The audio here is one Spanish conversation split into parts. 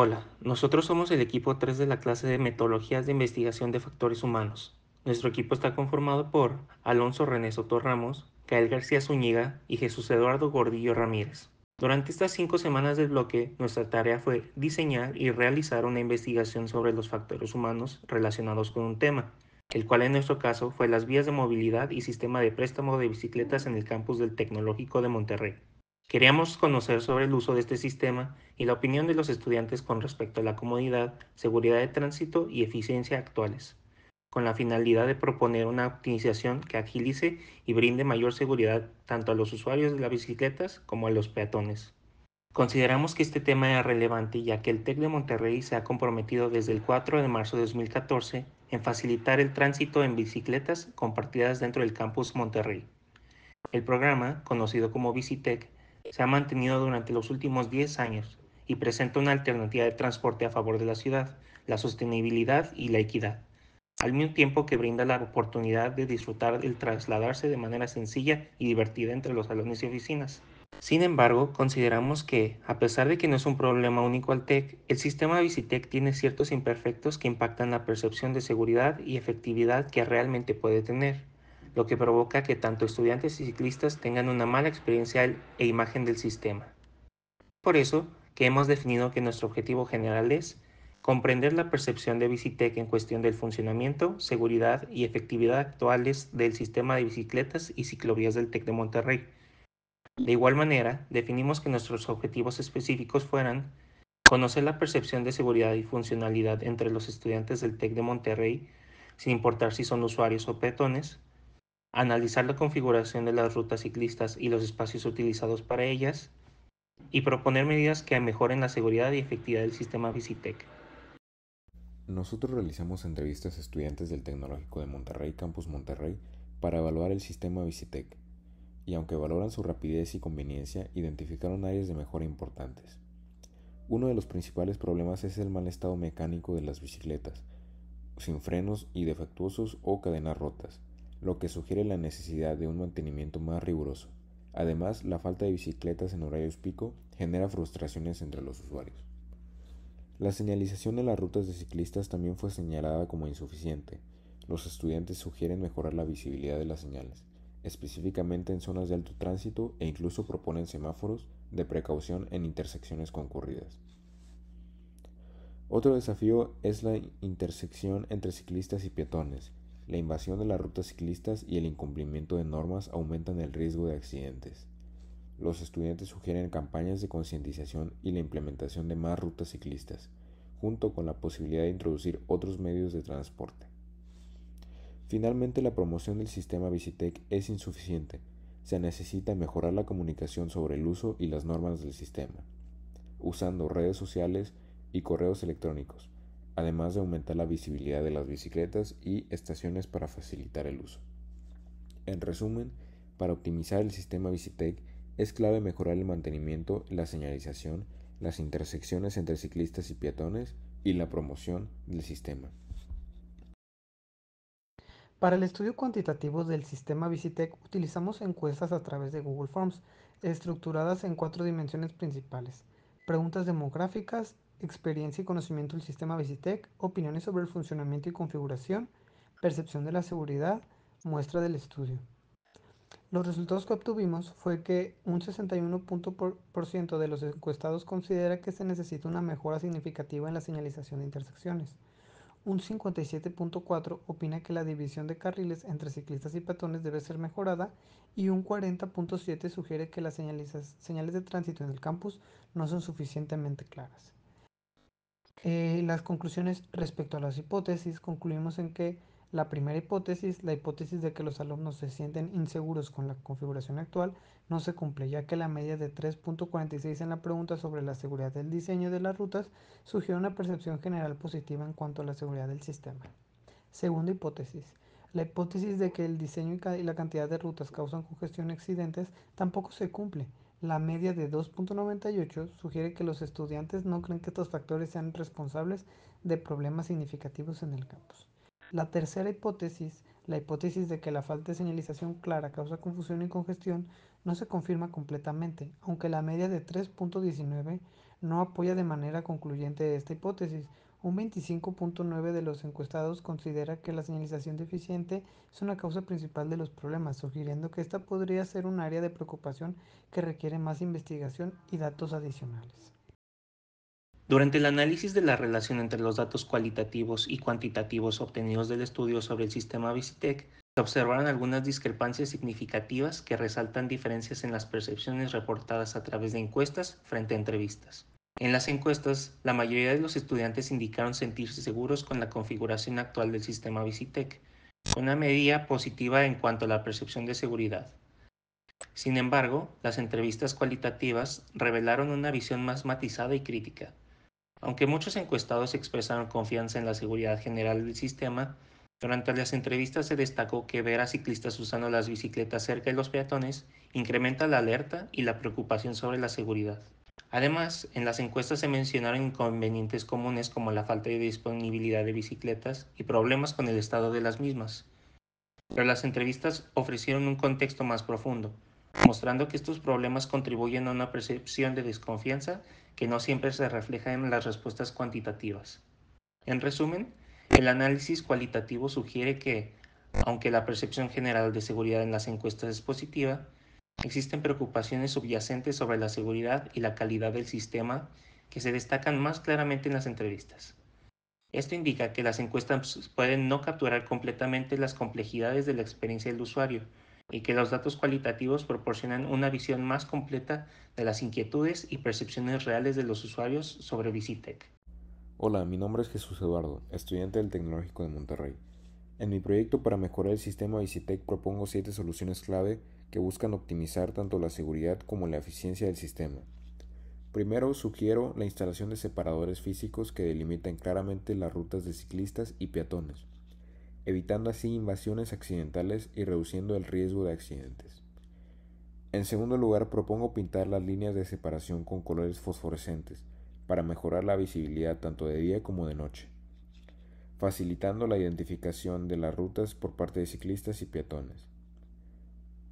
Hola, nosotros somos el equipo 3 de la clase de Metodologías de Investigación de Factores Humanos. Nuestro equipo está conformado por Alonso René Soto Ramos, Gael García Zúñiga y Jesús Eduardo Gordillo Ramírez. Durante estas cinco semanas del bloque, nuestra tarea fue diseñar y realizar una investigación sobre los factores humanos relacionados con un tema, el cual en nuestro caso fue las vías de movilidad y sistema de préstamo de bicicletas en el campus del Tecnológico de Monterrey. Queríamos conocer sobre el uso de este sistema y la opinión de los estudiantes con respecto a la comodidad, seguridad de tránsito y eficiencia actuales, con la finalidad de proponer una optimización que agilice y brinde mayor seguridad tanto a los usuarios de las bicicletas como a los peatones. Consideramos que este tema era relevante ya que el TEC de Monterrey se ha comprometido desde el 4 de marzo de 2014 en facilitar el tránsito en bicicletas compartidas dentro del campus Monterrey. El programa, conocido como Bicitec, se ha mantenido durante los últimos 10 años y presenta una alternativa de transporte a favor de la ciudad, la sostenibilidad y la equidad, al mismo tiempo que brinda la oportunidad de disfrutar el trasladarse de manera sencilla y divertida entre los salones y oficinas. Sin embargo, consideramos que, a pesar de que no es un problema único al TEC, el sistema Visitec tiene ciertos imperfectos que impactan la percepción de seguridad y efectividad que realmente puede tener lo que provoca que tanto estudiantes y ciclistas tengan una mala experiencia e imagen del sistema. Por eso, que hemos definido que nuestro objetivo general es comprender la percepción de Bicitec en cuestión del funcionamiento, seguridad y efectividad actuales del sistema de bicicletas y ciclovías del TEC de Monterrey. De igual manera, definimos que nuestros objetivos específicos fueran conocer la percepción de seguridad y funcionalidad entre los estudiantes del TEC de Monterrey, sin importar si son usuarios o peatones, analizar la configuración de las rutas ciclistas y los espacios utilizados para ellas, y proponer medidas que mejoren la seguridad y efectividad del sistema Visitec. Nosotros realizamos entrevistas a estudiantes del Tecnológico de Monterrey, Campus Monterrey, para evaluar el sistema Visitec, y aunque valoran su rapidez y conveniencia, identificaron áreas de mejora importantes. Uno de los principales problemas es el mal estado mecánico de las bicicletas, sin frenos y defectuosos o cadenas rotas lo que sugiere la necesidad de un mantenimiento más riguroso. Además, la falta de bicicletas en horarios pico genera frustraciones entre los usuarios. La señalización de las rutas de ciclistas también fue señalada como insuficiente. Los estudiantes sugieren mejorar la visibilidad de las señales, específicamente en zonas de alto tránsito e incluso proponen semáforos de precaución en intersecciones concurridas. Otro desafío es la intersección entre ciclistas y peatones. La invasión de las rutas ciclistas y el incumplimiento de normas aumentan el riesgo de accidentes. Los estudiantes sugieren campañas de concientización y la implementación de más rutas ciclistas, junto con la posibilidad de introducir otros medios de transporte. Finalmente, la promoción del sistema Visitec es insuficiente. Se necesita mejorar la comunicación sobre el uso y las normas del sistema, usando redes sociales y correos electrónicos además de aumentar la visibilidad de las bicicletas y estaciones para facilitar el uso. En resumen, para optimizar el sistema Bicitec es clave mejorar el mantenimiento, la señalización, las intersecciones entre ciclistas y peatones y la promoción del sistema. Para el estudio cuantitativo del sistema Visitec utilizamos encuestas a través de Google Forms, estructuradas en cuatro dimensiones principales, preguntas demográficas, experiencia y conocimiento del sistema Visitec, opiniones sobre el funcionamiento y configuración, percepción de la seguridad, muestra del estudio. Los resultados que obtuvimos fue que un 61% de los encuestados considera que se necesita una mejora significativa en la señalización de intersecciones. Un 57.4 opina que la división de carriles entre ciclistas y peatones debe ser mejorada y un 40.7 sugiere que las señales de tránsito en el campus no son suficientemente claras. Eh, las conclusiones respecto a las hipótesis, concluimos en que la primera hipótesis, la hipótesis de que los alumnos se sienten inseguros con la configuración actual, no se cumple, ya que la media de 3.46 en la pregunta sobre la seguridad del diseño de las rutas sugiere una percepción general positiva en cuanto a la seguridad del sistema. Segunda hipótesis, la hipótesis de que el diseño y la cantidad de rutas causan congestión y accidentes tampoco se cumple, la media de 2.98 sugiere que los estudiantes no creen que estos factores sean responsables de problemas significativos en el campus. La tercera hipótesis, la hipótesis de que la falta de señalización clara causa confusión y congestión, no se confirma completamente, aunque la media de 3.19 no apoya de manera concluyente esta hipótesis, un 25.9 de los encuestados considera que la señalización deficiente es una causa principal de los problemas, sugiriendo que esta podría ser un área de preocupación que requiere más investigación y datos adicionales. Durante el análisis de la relación entre los datos cualitativos y cuantitativos obtenidos del estudio sobre el sistema Visitec, se observaron algunas discrepancias significativas que resaltan diferencias en las percepciones reportadas a través de encuestas frente a entrevistas. En las encuestas, la mayoría de los estudiantes indicaron sentirse seguros con la configuración actual del sistema Visitec, una medida positiva en cuanto a la percepción de seguridad. Sin embargo, las entrevistas cualitativas revelaron una visión más matizada y crítica. Aunque muchos encuestados expresaron confianza en la seguridad general del sistema, durante las entrevistas se destacó que ver a ciclistas usando las bicicletas cerca de los peatones incrementa la alerta y la preocupación sobre la seguridad. Además, en las encuestas se mencionaron inconvenientes comunes como la falta de disponibilidad de bicicletas y problemas con el estado de las mismas. Pero las entrevistas ofrecieron un contexto más profundo, mostrando que estos problemas contribuyen a una percepción de desconfianza que no siempre se refleja en las respuestas cuantitativas. En resumen, el análisis cualitativo sugiere que, aunque la percepción general de seguridad en las encuestas es positiva, Existen preocupaciones subyacentes sobre la seguridad y la calidad del sistema que se destacan más claramente en las entrevistas. Esto indica que las encuestas pueden no capturar completamente las complejidades de la experiencia del usuario y que los datos cualitativos proporcionan una visión más completa de las inquietudes y percepciones reales de los usuarios sobre Visitec. Hola, mi nombre es Jesús Eduardo, estudiante del Tecnológico de Monterrey. En mi proyecto para mejorar el sistema Visitec propongo siete soluciones clave que buscan optimizar tanto la seguridad como la eficiencia del sistema. Primero sugiero la instalación de separadores físicos que delimiten claramente las rutas de ciclistas y peatones, evitando así invasiones accidentales y reduciendo el riesgo de accidentes. En segundo lugar, propongo pintar las líneas de separación con colores fosforescentes para mejorar la visibilidad tanto de día como de noche, facilitando la identificación de las rutas por parte de ciclistas y peatones.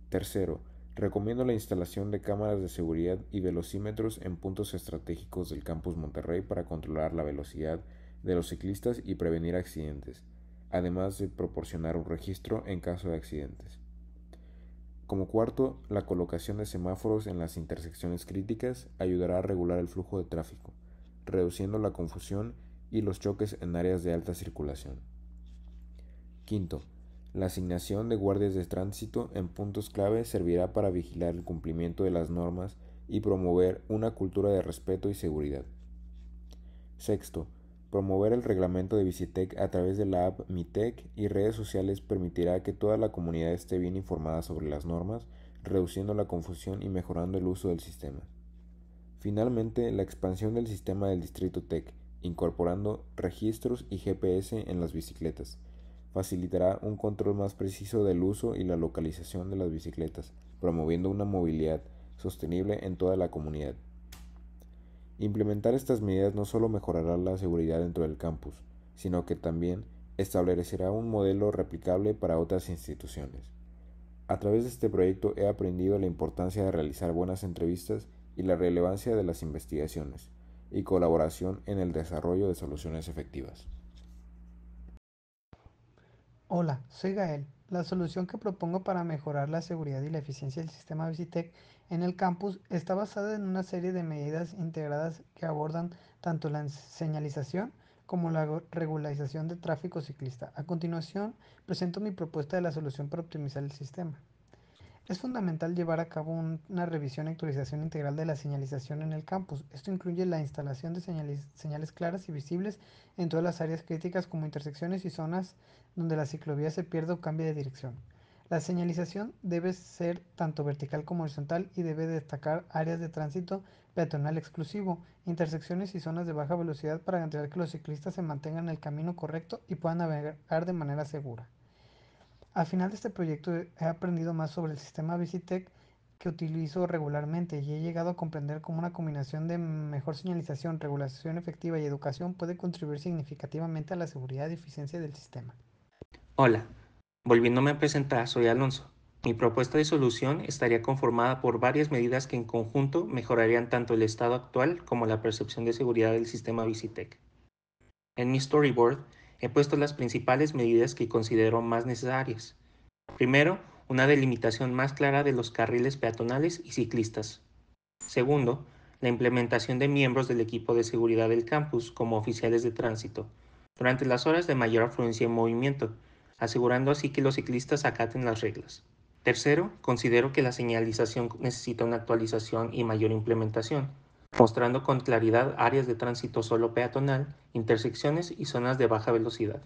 Tercero, recomiendo la instalación de cámaras de seguridad y velocímetros en puntos estratégicos del campus Monterrey para controlar la velocidad de los ciclistas y prevenir accidentes, además de proporcionar un registro en caso de accidentes. Como cuarto, la colocación de semáforos en las intersecciones críticas ayudará a regular el flujo de tráfico, reduciendo la confusión y los choques en áreas de alta circulación. Quinto, la asignación de guardias de tránsito en puntos clave servirá para vigilar el cumplimiento de las normas y promover una cultura de respeto y seguridad. Sexto, promover el reglamento de Bicitec a través de la app MiTech y redes sociales permitirá que toda la comunidad esté bien informada sobre las normas, reduciendo la confusión y mejorando el uso del sistema. Finalmente, la expansión del sistema del distrito TEC, incorporando registros y GPS en las bicicletas facilitará un control más preciso del uso y la localización de las bicicletas, promoviendo una movilidad sostenible en toda la comunidad. Implementar estas medidas no solo mejorará la seguridad dentro del campus, sino que también establecerá un modelo replicable para otras instituciones. A través de este proyecto he aprendido la importancia de realizar buenas entrevistas y la relevancia de las investigaciones y colaboración en el desarrollo de soluciones efectivas. Hola, soy Gael. La solución que propongo para mejorar la seguridad y la eficiencia del sistema Visitec en el campus está basada en una serie de medidas integradas que abordan tanto la señalización como la regularización de tráfico ciclista. A continuación, presento mi propuesta de la solución para optimizar el sistema. Es fundamental llevar a cabo una revisión y actualización integral de la señalización en el campus. Esto incluye la instalación de señales, señales claras y visibles en todas las áreas críticas como intersecciones y zonas donde la ciclovía se pierde o cambie de dirección. La señalización debe ser tanto vertical como horizontal y debe destacar áreas de tránsito peatonal exclusivo, intersecciones y zonas de baja velocidad para garantizar que los ciclistas se mantengan en el camino correcto y puedan navegar de manera segura. Al final de este proyecto he aprendido más sobre el sistema Visitec que utilizo regularmente y he llegado a comprender cómo una combinación de mejor señalización, regulación efectiva y educación puede contribuir significativamente a la seguridad y eficiencia del sistema. Hola, volviéndome a presentar, soy Alonso. Mi propuesta de solución estaría conformada por varias medidas que en conjunto mejorarían tanto el estado actual como la percepción de seguridad del sistema Visitec. En mi storyboard he puesto las principales medidas que considero más necesarias. Primero, una delimitación más clara de los carriles peatonales y ciclistas. Segundo, la implementación de miembros del equipo de seguridad del campus como oficiales de tránsito durante las horas de mayor afluencia en movimiento, asegurando así que los ciclistas acaten las reglas. Tercero, considero que la señalización necesita una actualización y mayor implementación mostrando con claridad áreas de tránsito solo peatonal, intersecciones y zonas de baja velocidad.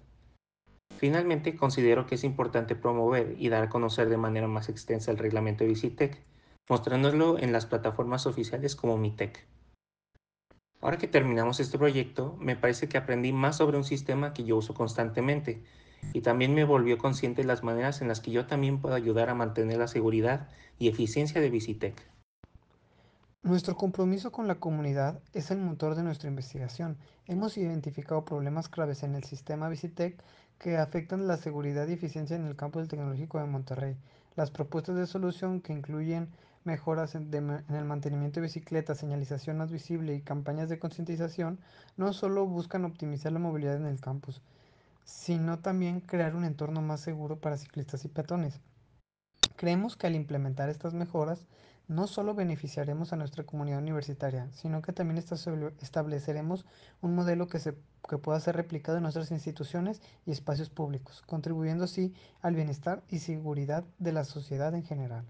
Finalmente, considero que es importante promover y dar a conocer de manera más extensa el reglamento de Visitec, mostrándolo en las plataformas oficiales como MITEC. Ahora que terminamos este proyecto, me parece que aprendí más sobre un sistema que yo uso constantemente y también me volvió consciente de las maneras en las que yo también puedo ayudar a mantener la seguridad y eficiencia de Visitec. Nuestro compromiso con la comunidad es el motor de nuestra investigación. Hemos identificado problemas claves en el sistema Visitec que afectan la seguridad y eficiencia en el campo del tecnológico de Monterrey. Las propuestas de solución que incluyen mejoras en, en el mantenimiento de bicicletas, señalización más visible y campañas de concientización no solo buscan optimizar la movilidad en el campus, sino también crear un entorno más seguro para ciclistas y peatones. Creemos que al implementar estas mejoras no solo beneficiaremos a nuestra comunidad universitaria, sino que también estableceremos un modelo que, se, que pueda ser replicado en nuestras instituciones y espacios públicos, contribuyendo así al bienestar y seguridad de la sociedad en general.